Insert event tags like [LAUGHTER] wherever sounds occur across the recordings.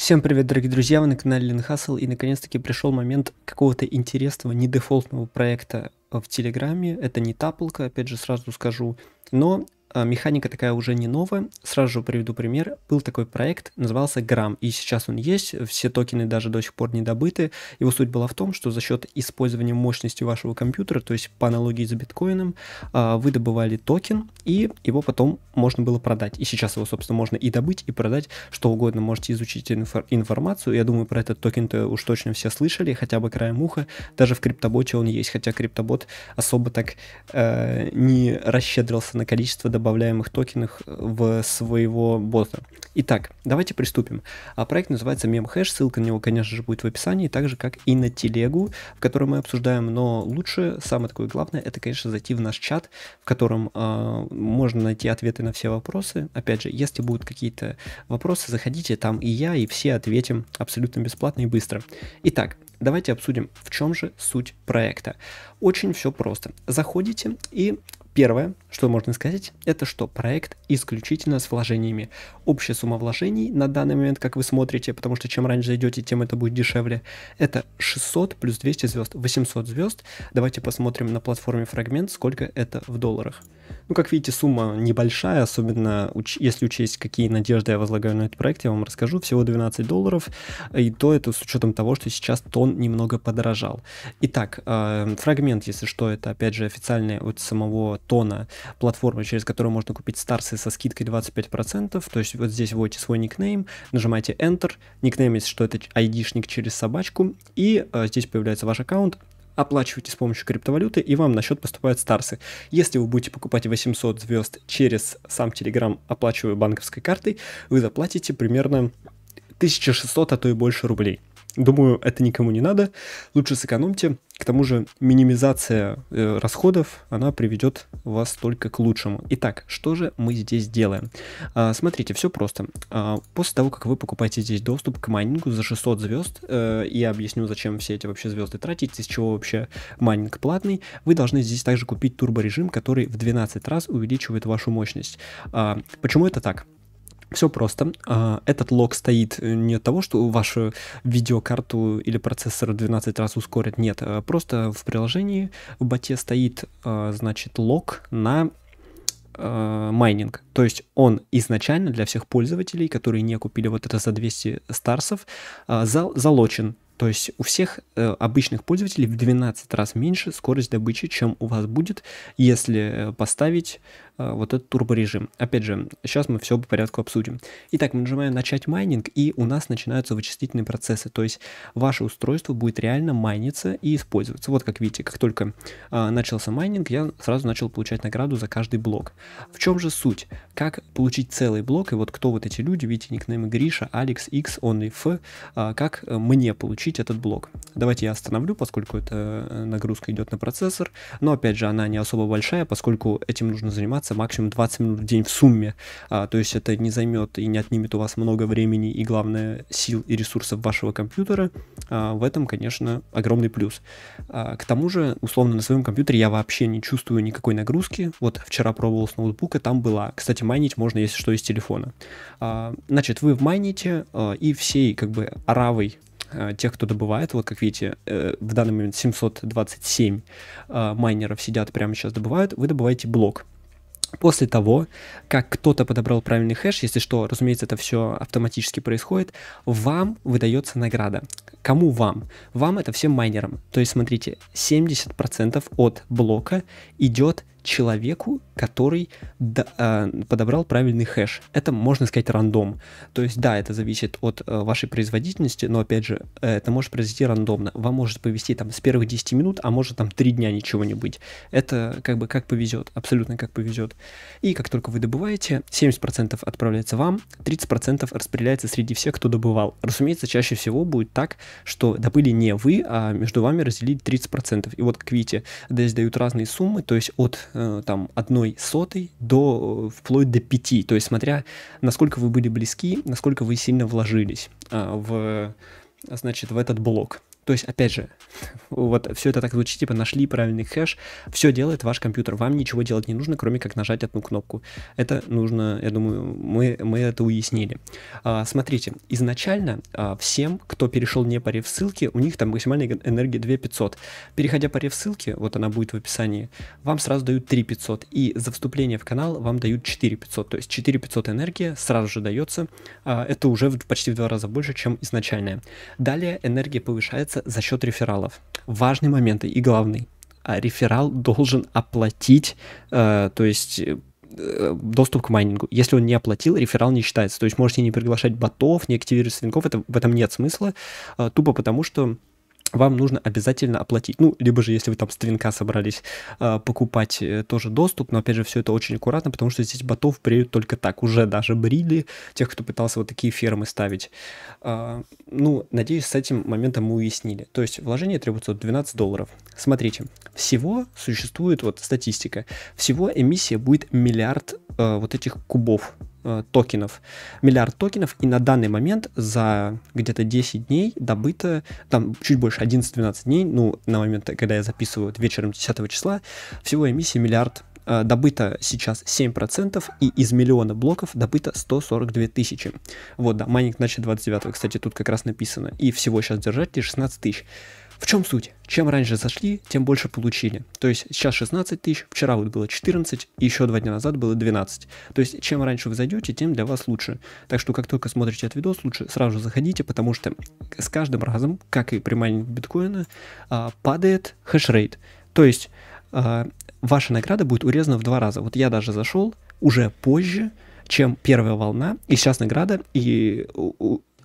Всем привет, дорогие друзья, вы на канале Линхасл, и наконец-таки пришел момент какого-то интересного, не дефолтного проекта в Телеграме. Это не таплка, опять же, сразу скажу, но а, механика такая уже не новая. Сразу же приведу пример. Был такой проект, назывался Gram, и сейчас он есть. Все токены даже до сих пор не добыты. Его суть была в том, что за счет использования мощности вашего компьютера, то есть по аналогии с биткоином, а, вы добывали токен, и его потом можно было продать. И сейчас его, собственно, можно и добыть, и продать, что угодно. Можете изучить инфор- информацию. Я думаю, про этот токен-то уж точно все слышали, хотя бы краем уха. Даже в криптоботе он есть, хотя криптобот особо так э, не расщедрился на количество добавляемых токенах э, в своего бота. Итак, давайте приступим. А проект называется MemHash, ссылка на него, конечно же, будет в описании, так же, как и на телегу, в которой мы обсуждаем, но лучше, самое такое главное, это, конечно, зайти в наш чат, в котором э, можно найти ответы на все вопросы. Опять же, если будут какие-то вопросы, заходите, там и я, и все ответим абсолютно бесплатно и быстро. Итак, давайте обсудим, в чем же суть проекта. Очень все просто. Заходите и Первое, что можно сказать, это что проект исключительно с вложениями. Общая сумма вложений на данный момент, как вы смотрите, потому что чем раньше зайдете, тем это будет дешевле, это 600 плюс 200 звезд, 800 звезд. Давайте посмотрим на платформе Фрагмент, сколько это в долларах. Ну, как видите, сумма небольшая, особенно уч- если учесть, какие надежды я возлагаю на этот проект, я вам расскажу, всего 12 долларов, и то это с учетом того, что сейчас тон немного подорожал. Итак, э, фрагмент, если что, это, опять же, официальная от самого тона платформы, через которую можно купить старсы со скидкой 25%, то есть вот здесь вводите свой никнейм, нажимаете Enter, никнейм, если что, это ID-шник через собачку, и э, здесь появляется ваш аккаунт, оплачиваете с помощью криптовалюты, и вам на счет поступают старсы. Если вы будете покупать 800 звезд через сам Telegram, оплачивая банковской картой, вы заплатите примерно 1600, а то и больше рублей. Думаю, это никому не надо. Лучше сэкономьте. К тому же минимизация э, расходов, она приведет вас только к лучшему. Итак, что же мы здесь делаем? А, смотрите, все просто. А, после того, как вы покупаете здесь доступ к майнингу за 600 звезд, э, я объясню, зачем все эти вообще звезды тратить, из чего вообще майнинг платный, вы должны здесь также купить турборежим, который в 12 раз увеличивает вашу мощность. А, почему это так? Все просто. А, этот лог стоит э, не от того, что вашу видеокарту или процессор 12 раз ускорит, нет. А просто в приложении в боте стоит, а, значит, лог на майнинг. То есть он изначально для всех пользователей, которые не купили вот это за 200 старсов, залочен. То есть у всех э, обычных пользователей в 12 раз меньше скорость добычи, чем у вас будет, если э, поставить Э, вот этот турборежим. Опять же, сейчас мы все по порядку обсудим. Итак, мы нажимаем «Начать майнинг», и у нас начинаются вычислительные процессы, то есть ваше устройство будет реально майниться и использоваться. Вот как видите, как только э, начался майнинг, я сразу начал получать награду за каждый блок. В чем же суть? Как получить целый блок, и вот кто вот эти люди, видите, никнеймы Гриша, Алекс, X, OnlyF, а э, как мне получить этот блок? Давайте я остановлю, поскольку это э, нагрузка идет на процессор, но опять же она не особо большая, поскольку этим нужно заниматься длится максимум 20 минут в день в сумме. А, то есть это не займет и не отнимет у вас много времени и, главное, сил и ресурсов вашего компьютера. А, в этом, конечно, огромный плюс. А, к тому же, условно, на своем компьютере я вообще не чувствую никакой нагрузки. Вот вчера пробовал с ноутбука, там была. Кстати, майнить можно, если что, из телефона. А, значит, вы майните а, и всей как бы аравой а, тех, кто добывает, вот как видите, э, в данный момент 727 а, майнеров сидят прямо сейчас добывают, вы добываете блок. После того, как кто-то подобрал правильный хэш, если что, разумеется, это все автоматически происходит, вам выдается награда. Кому вам? Вам это всем майнерам. То есть, смотрите, 70% от блока идет человеку, который до, э, а, подобрал правильный хэш. Это, можно сказать, рандом. То есть, да, это зависит от э, вашей производительности, но, опять же, э, это может произойти рандомно. Вам может повезти там с первых 10 минут, а может там 3 дня ничего не быть. Это как бы как повезет, абсолютно как повезет. И как только вы добываете, 70% отправляется вам, 30% распределяется среди всех, кто добывал. Разумеется, чаще всего будет так, что добыли не вы, а между вами разделить 30%. И вот, как видите, здесь дают разные суммы, то есть от Э, там, одной сотой до, э, вплоть до пяти, то есть смотря, насколько вы были близки, насколько вы сильно вложились а, в, значит, в этот блок. То есть, опять же, вот все это так звучит, типа нашли правильный хэш, все делает ваш компьютер, вам ничего делать не нужно, кроме как нажать одну кнопку. Это нужно, я думаю, мы, мы это уяснили. А, смотрите, изначально а, всем, кто перешел не по реф-ссылке, у них там максимальная энергия 2500. Переходя по реф-ссылке, вот она будет в описании, вам сразу дают 3500, и за вступление в канал вам дают 4500, то есть 4500 энергия сразу же дается, а, это уже почти в два раза больше, чем изначальная. Далее энергия повышается получается за счет рефералов. Важный момент и главный. А реферал должен оплатить, э, то есть э, доступ к майнингу. Если он не оплатил, реферал не считается. То есть можете не приглашать ботов, не активировать свинков, это, в этом нет смысла, э, тупо потому что вам нужно обязательно оплатить. Ну, либо же, если вы там с собрались э, покупать э, тоже доступ, но, опять же, все это очень аккуратно, потому что здесь ботов бреют только так. Уже даже брили тех, кто пытался вот такие фермы ставить. Э, ну, надеюсь, с этим моментом мы уяснили. То есть, вложение требуется 12 долларов. Смотрите, всего существует, вот статистика, всего эмиссия будет миллиард э, вот этих кубов Э, токенов, миллиард токенов, и на данный момент за где-то 10 дней добыто, там чуть больше 11-12 дней, ну, на момент, когда я записываю вечером 10 числа, всего эмиссии миллиард э, добыто сейчас 7%, и из миллиона блоков добыто 142 тысячи. Вот, да, майнинг начал 29 кстати, тут как раз написано, и всего сейчас держать лишь 16 тысяч. В чем суть? Чем раньше зашли, тем больше получили. То есть сейчас 16 тысяч, вчера вот было 14, и еще два дня назад было 12. То есть чем раньше вы зайдете, тем для вас лучше. Так что как только смотрите этот видос, лучше сразу заходите, потому что с каждым разом, как и при майнинге биткоина, а, падает хешрейт. То есть а, ваша награда будет урезана в два раза. Вот я даже зашел уже позже, чем первая волна, и сейчас награда и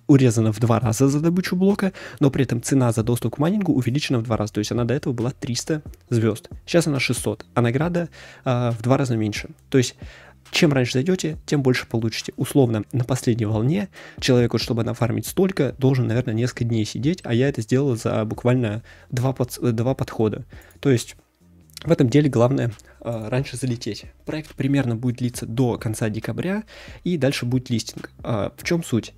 урезана в два раза за добычу блока, но при этом цена за доступ к майнингу увеличена в два раза. То есть она до этого была 300 звезд, сейчас она 600, а награда э, в два раза меньше. То есть чем раньше зайдете, тем больше получите. Условно, на последней волне человек, вот, чтобы нафармить столько, должен, наверное, несколько дней сидеть, а я это сделал за буквально два, под, два подхода. То есть в этом деле главное э, раньше залететь. Проект примерно будет длиться до конца декабря, и дальше будет листинг. Э, в чем суть?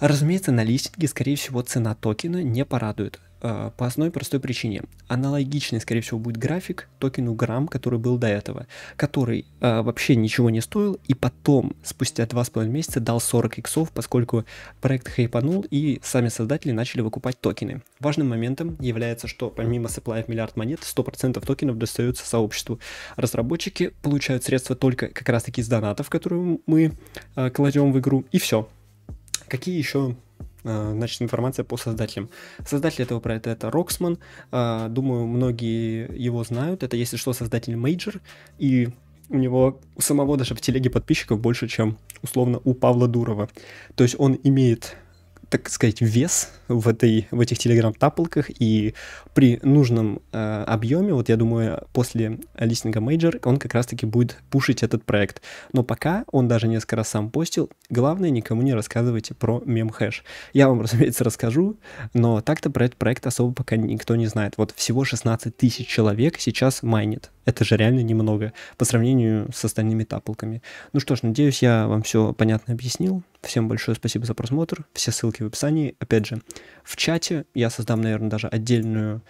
Разумеется, на листинге, скорее всего, цена токена не порадует. А, по одной простой причине. Аналогичный, скорее всего, будет график токену грамм, который был до этого, который э, вообще ничего не стоил, и потом, спустя 2,5 месяца, дал 40 иксов, поскольку проект хайпанул, и сами создатели начали выкупать токены. Важным моментом является, что помимо supply в миллиард монет, 100% токенов достается сообществу. Разработчики получают средства только как раз-таки из донатов, которые мы э, кладем в игру, и все. Какие еще а, значит, информация по создателям. Создатель этого проекта это Роксман. А, думаю, многие его знают. Это, если что, создатель Мейджор. И у него у самого даже в телеге подписчиков больше, чем условно у Павла Дурова. То есть он имеет так сказать, вес в, этой, в этих телеграм-тапалках, и при нужном э, объеме, вот я думаю, после листинга мейджор, он как раз-таки будет пушить этот проект. Но пока он даже несколько раз сам постил, главное, никому не рассказывайте про мем-хэш. Я вам, [LAUGHS] разумеется, расскажу, но так-то про этот проект особо пока никто не знает. Вот всего 16 тысяч человек сейчас майнит. Это же реально немного по сравнению с остальными таплками. Ну что ж, надеюсь, я вам все понятно объяснил. Всем большое спасибо за просмотр. Все ссылки в описании. Опять же, в чате я создам, наверное, даже отдельную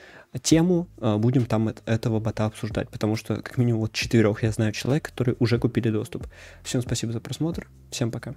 тему. А, будем там этого бота обсуждать, потому что как минимум вот четырех я знаю человек, которые уже купили доступ. Всем спасибо за просмотр. Всем пока.